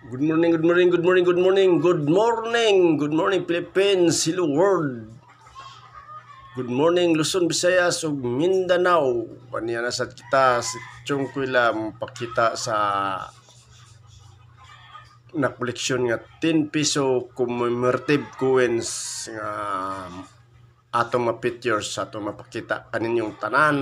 Good morning, good morning, good morning, good morning, good morning, good morning Philippines, hello world. Good morning Luzon, Visayas ug Mindanao. Paniya na sa kita si Chong pakita sa na koleksyon nga 10 piso commemorative coins nga ato ma sa atong mapakita kaninyong tanan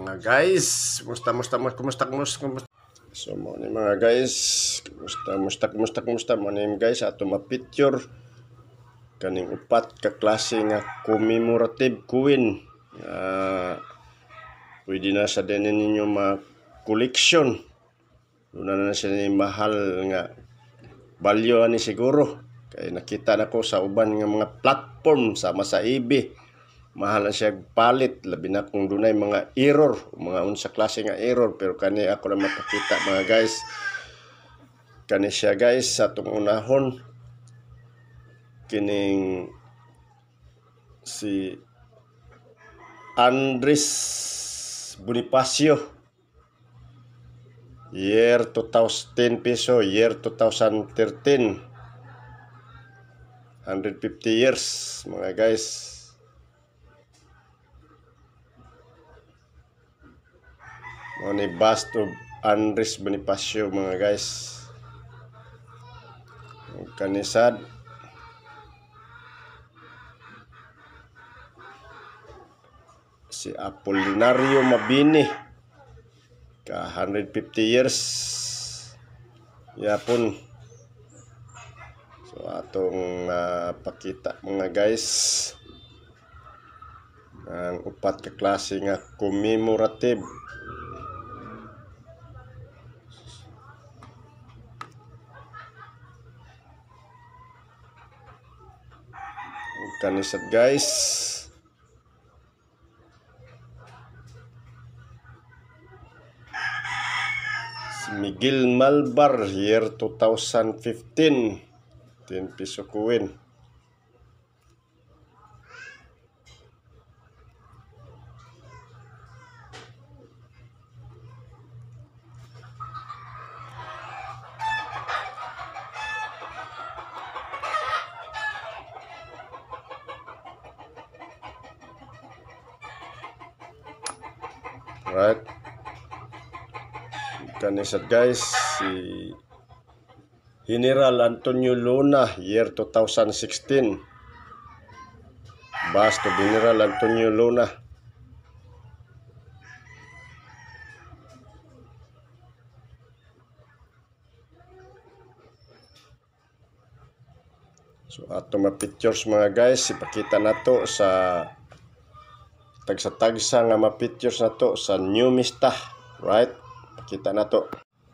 mga guys. Musta, musta, musta, kumusta, kumusta, kumusta. So mo ni mga guys, kumusta musta kumusta kumusta mo ni guys ato ma-picture kaning upat ka klase nga commemorative coin. Uh, ah, pwede na sa denen ninyo ma-collection. Una na siya ni mahal nga value ani siguro. Kay nakita na ko sa uban nga mga platform sama sa eBay mahala siya palit labi na kung dunay mga error mga unsa klase nga error pero kani ako na makakita mga guys kani siya guys sa tong unahon kining si Andres Bonifacio year 2010 peso year 2013 150 years mga guys Mo ni Basto Andres Bonifacio mga guys. kanisad si Apolinario Mabini ka 150 years yapon so atong uh, pakita mga guys ang upat ka klase nga commemorative kanisat guys si Miguel Malbar year 2015 10 piso coin Alright. Kanisad guys, si General Antonio Luna, year 2016. Basto General Antonio Luna. So ato mga pictures mga guys, ipakita nato sa tagsa-tagsa nga ma-pictures na to sa New Mista. Right? Kita na to.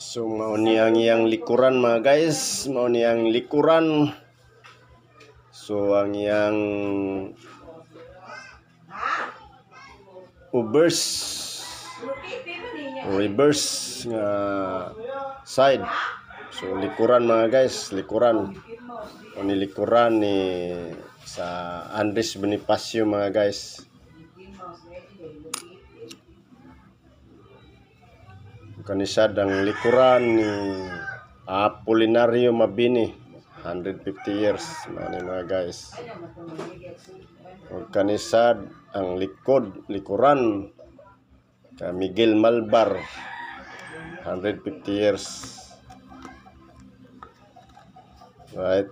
So, mao ni ang iyang likuran mga guys. Mao ni ang likuran. So, ang iyang reverse reverse nga side. So, likuran mga guys. Likuran. O ni likuran ni sa Andres Bonifacio mga guys. kanisad ang likuran ni Apolinario Mabini 150 years mga mga guys kanisad ang likod likuran ka Miguel Malbar 150 years right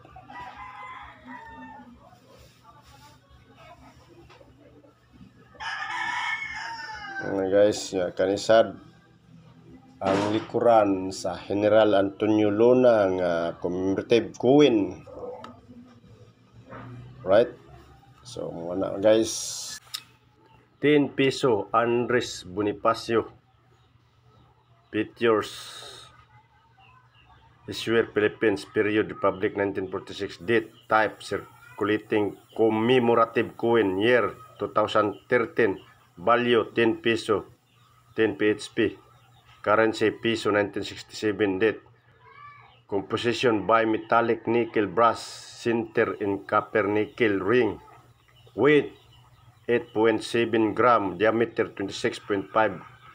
mga guys ya kanisad ang likuran sa General Antonio Luna nga commemorative coin. Right? So, mga guys. 10 piso Andres Bonifacio. Pictures. Issuer Philippines period Republic 1946 date type circulating commemorative coin year 2013 value 10 peso 10 PHP Currency Piso 1967 date Composition by metallic nickel brass center in copper nickel ring Weight 8.7 gram Diameter 26.5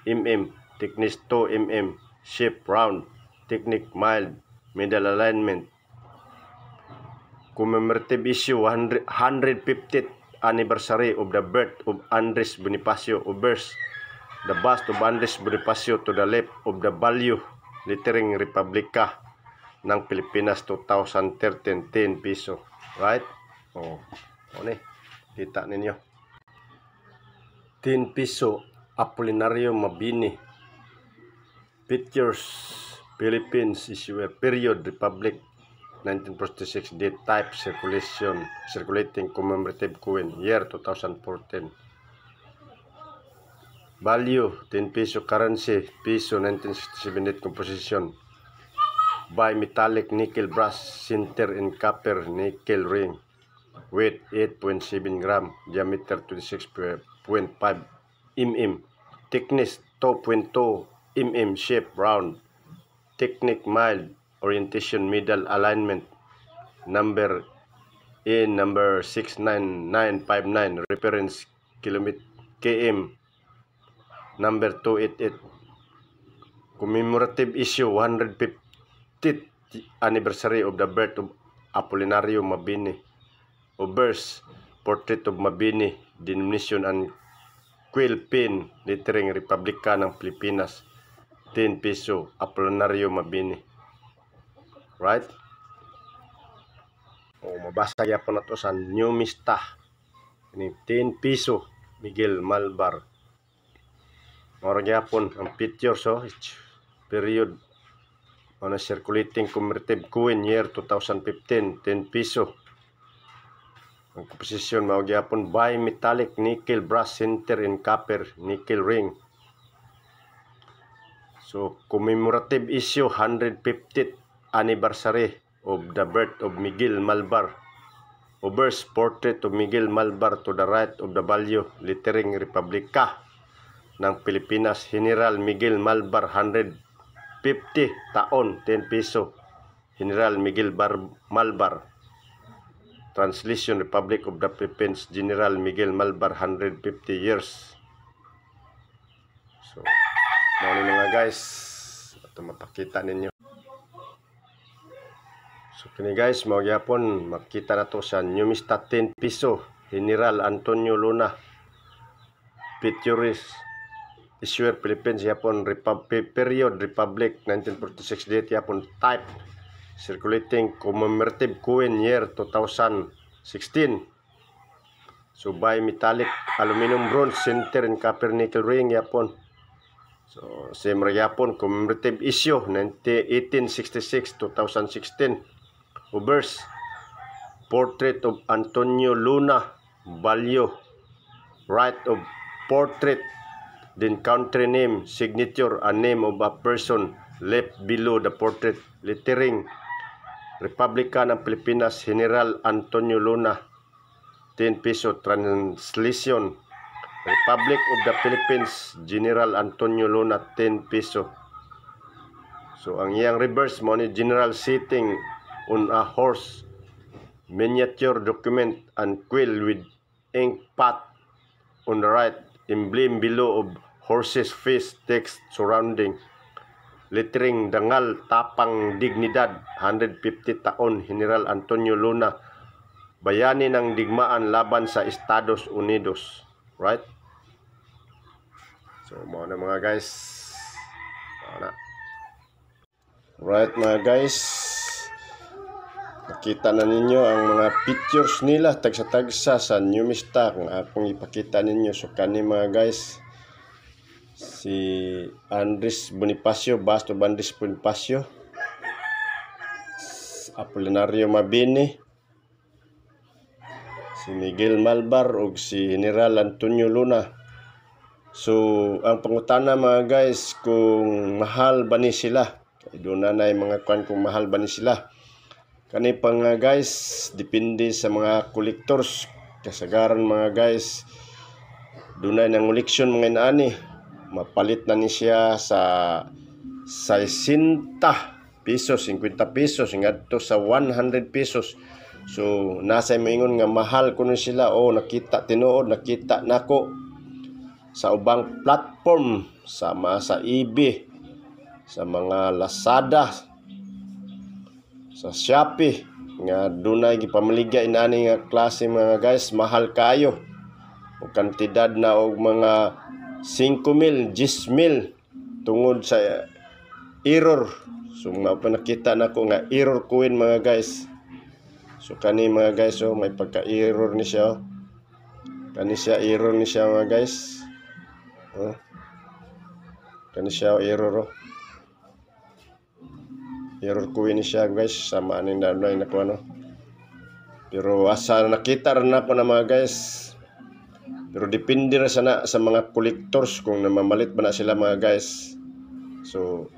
mm Thickness 2 mm Shape round Technique mild Middle alignment Commemorative issue 150th anniversary of the birth of Andres Bonifacio Ubers the bus to Bandes Bonifacio to the left of the value littering Republika ng Pilipinas 2013 10 piso right oh Oh, ano eh? ni kita ninyo 10 piso Apolinario Mabini Pictures Philippines issue your period Republic 1946 date type circulation circulating commemorative coin year 2014 Value, 10 peso currency, peso 1978 composition. By metallic nickel brass, center and copper nickel ring. Weight 8.7 gram, diameter 26.5 mm. Thickness 2.2 mm, shape round. Technique mild, orientation middle alignment. Number in number 69959, reference kilometer KM number 288 commemorative issue 150th anniversary of the birth of Apolinario Mabini Obers Portrait of Mabini Denomination and Quill Pin Lettering Republika ng Pilipinas 10 peso Apolinario Mabini Right? O mabasa ya po na to sa New Mista 10 peso Miguel Malbar Moro gyapon ang so oh, period on a circulating commemorative coin year 2015, 10 piso. Ang composition mao gyapon metallic nickel brass center and copper nickel ring. So commemorative issue 150th anniversary of the birth of Miguel Malvar. Obverse portrait of Miguel Malvar to the right of the value littering Republika ng Pilipinas General Miguel Malbar 150 taon 10 peso. General Miguel Bar Malbar Translation Republic of the Philippines General Miguel Malbar 150 years So mao ni mga guys ito mapakita ninyo So kini guys mao gyapon makita nato sa Numista 10 peso, General Antonio Luna Pictures Iswer Philippines yapon Republic period Republic 1946 date yapon type circulating commemorative coin year 2016 so by metallic aluminum bronze center and copper nickel ring yapon so same yapon commemorative issue 1866 2016 obverse portrait of Antonio Luna value right of portrait then country name, signature, and name of a person left below the portrait lettering. Republika ng Pilipinas, General Antonio Luna, 10 peso translation. Republic of the Philippines, General Antonio Luna, 10 peso. So, ang iyang reverse money, General sitting on a horse, miniature document and quill with ink pot on the right, emblem below of horses face text surrounding littering Dangal Tapang Dignidad 150 taon General Antonio Luna Bayani ng digmaan laban sa Estados Unidos right So mga na mga guys mao Right mga guys Nakita na ninyo ang mga pictures nila tagsa-tagsa sa New Mista ang akong ipakita ninyo so kani mga guys si Andres Bonifacio, Basto Andres Bonifacio, Apolinario Mabini, si Miguel Malbar ug si General Antonio Luna. So, ang pangutana mga guys kung mahal ba ni sila. Doon na na mga kwan kung mahal ba ni sila. Kani pang nga guys, depende sa mga collectors. Kasagaran mga guys, doon na ng collection mga inaani mapalit na ni siya sa 60 pesos, 50 pesos, ngadto sa 100 pesos. So, nasa moingon nga mahal ko nun sila. Oh, nakita, tinuod, nakita nako sa ubang platform, sama sa eBay, sa mga Lazada, sa Shopee, nga dunay gipamaligya inani nga klase mga guys, mahal kayo. O kantidad na og mga 5,000, mil, tungod sa error. So mapanakita na ko nga error coin mga guys. So kani mga guys, so oh, may pagka-error ni siya. Oh. Kani siya error ni siya mga guys. Oh. Kani siya oh, error oh. Error coin ni siya guys sama ni na na ko no. Pero asa nakita na ko na mga guys pero depende na sana sa mga collectors kung namamalit ba na sila mga guys. So,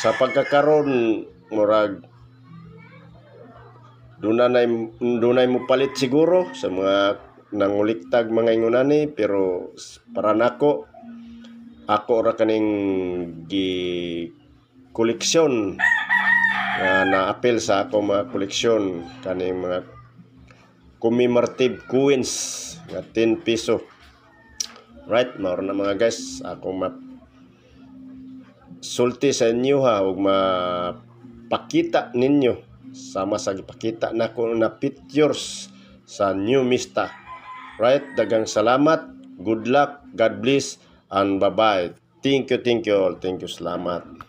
sa pagkakaroon, murag, dunay dunay mo palit siguro sa mga nanguliktag mga ingunani pero para nako ako ra kaning gi koleksyon na naapil sa ako mga koleksyon kaning mga commemorative coins mga 10 piso right mauro na mga guys ako map sulti sa inyo ha ug mapakita ninyo sama sa gipakita nako na pictures sa new mista right dagang salamat good luck god bless and bye bye thank you thank you all thank you salamat